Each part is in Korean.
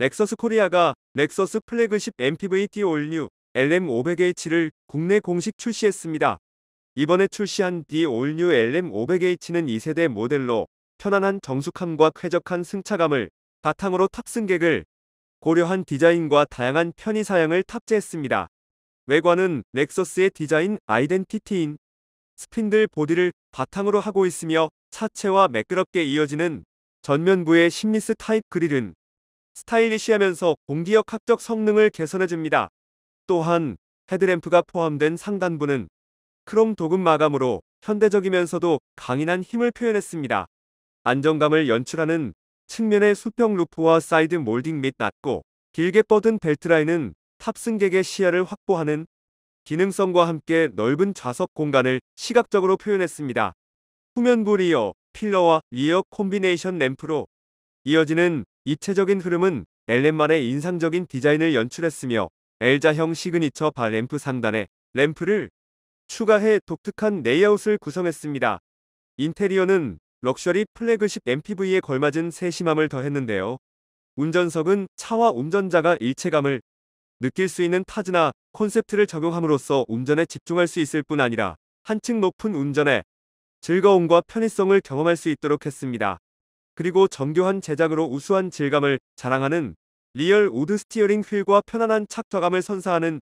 넥서스 코리아가 넥서스 플래그십 MPV T 올뉴 LM500H를 국내 공식 출시했습니다. 이번에 출시한 D 올뉴 LM500H는 2세대 모델로 편안한 정숙함과 쾌적한 승차감을 바탕으로 탑승객을 고려한 디자인과 다양한 편의 사양을 탑재했습니다. 외관은 넥서스의 디자인 아이덴티티인 스핀들 보디를 바탕으로 하고 있으며 차체와 매끄럽게 이어지는 전면부의 심리스 타입 그릴은 스타일리시하면서 공기역 합격 성능을 개선해줍니다. 또한 헤드램프가 포함된 상단부는 크롬 도금 마감으로 현대적이면서도 강인한 힘을 표현했습니다. 안정감을 연출하는 측면의 수평 루프와 사이드 몰딩 및 낮고 길게 뻗은 벨트라인은 탑승객의 시야를 확보하는 기능성과 함께 넓은 좌석 공간을 시각적으로 표현했습니다. 후면부 리어, 필러와 리어 콤비네이션 램프로 이어지는 입체적인 흐름은 엘렌만의 인상적인 디자인을 연출했으며 엘자형 시그니처 바 램프 상단에 램프를 추가해 독특한 레이아웃을 구성했습니다. 인테리어는 럭셔리 플래그십 MPV에 걸맞은 세심함을 더했는데요. 운전석은 차와 운전자가 일체감을 느낄 수 있는 타즈나 콘셉트를 적용함으로써 운전에 집중할 수 있을 뿐 아니라 한층 높은 운전에 즐거움과 편의성을 경험할 수 있도록 했습니다. 그리고 정교한 제작으로 우수한 질감을 자랑하는 리얼 우드 스티어링 휠과 편안한 착좌감을 선사하는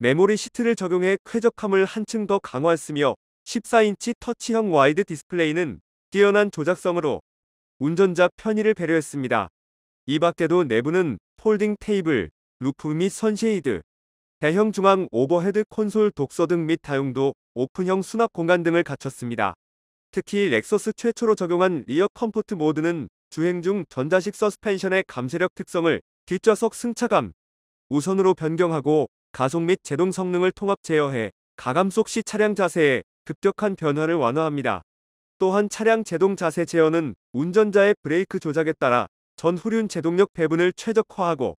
메모리 시트를 적용해 쾌적함을 한층 더 강화했으며 14인치 터치형 와이드 디스플레이는 뛰어난 조작성으로 운전자 편의를 배려했습니다. 이 밖에도 내부는 폴딩 테이블, 루프 및 선쉐이드, 대형 중앙 오버헤드 콘솔 독서 등 및 다용도 오픈형 수납 공간 등을 갖췄습니다. 특히 렉서스 최초로 적용한 리어 컴포트 모드는 주행 중 전자식 서스펜션의 감쇄력 특성을 뒷좌석 승차감 우선으로 변경하고 가속 및 제동 성능을 통합 제어해 가감속 시 차량 자세에 급격한 변화를 완화합니다. 또한 차량 제동 자세 제어는 운전자의 브레이크 조작에 따라 전후륜 제동력 배분을 최적화하고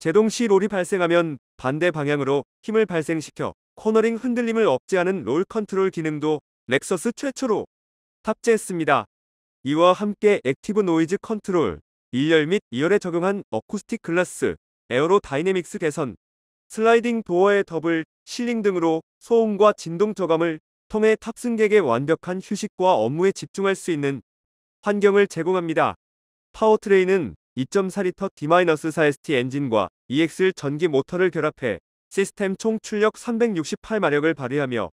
제동 시 롤이 발생하면 반대 방향으로 힘을 발생시켜 코너링 흔들림을 억제하는 롤 컨트롤 기능도 렉서스 최초로 탑재했습니다. 이와 함께 액티브 노이즈 컨트롤, 1열 및 2열에 적용한 어쿠스틱 글라스, 에어로 다이내믹스 개선, 슬라이딩 도어의 더블, 실링 등으로 소음과 진동 저감을 통해 탑승객의 완벽한 휴식과 업무에 집중할 수 있는 환경을 제공합니다. 파워트레인은 2.4L 리 D-4ST 엔진과 e x 전기 모터를 결합해 시스템 총 출력 368마력을 발휘하며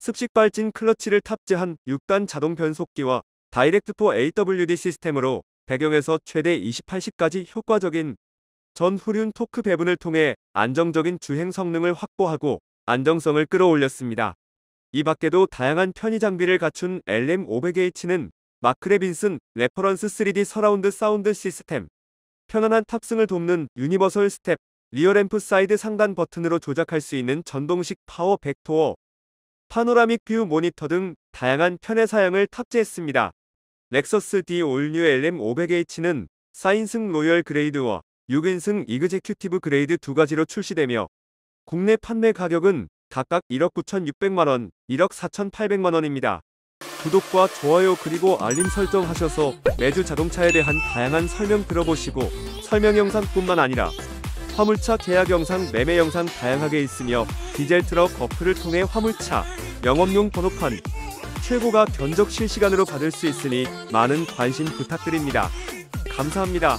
습식 발진 클러치를 탑재한 6단 자동 변속기와 다이렉트4 AWD 시스템으로 배경에서 최대 28시까지 효과적인 전후륜 토크 배분을 통해 안정적인 주행 성능을 확보하고 안정성을 끌어올렸습니다. 이 밖에도 다양한 편의 장비를 갖춘 LM500H는 마크레빈슨 레퍼런스 3D 서라운드 사운드 시스템, 편안한 탑승을 돕는 유니버설 스텝, 리어램프 사이드 상단 버튼으로 조작할 수 있는 전동식 파워 벡토어, 파노라믹 뷰 모니터 등 다양한 편의 사양을 탑재했습니다. 렉서스 D 올뉴 LM500H는 4인승 로열 그레이드와 6인승 이그제큐티브 그레이드 두 가지로 출시되며 국내 판매 가격은 각각 1억 9,600만원, 1억 4,800만원입니다. 구독과 좋아요 그리고 알림 설정하셔서 매주 자동차에 대한 다양한 설명 들어보시고 설명 영상뿐만 아니라 화물차 계약 영상, 매매 영상 다양하게 있으며 디젤 트럭 버프를 통해 화물차, 영업용 번호판, 최고가 견적 실시간으로 받을 수 있으니 많은 관심 부탁드립니다. 감사합니다.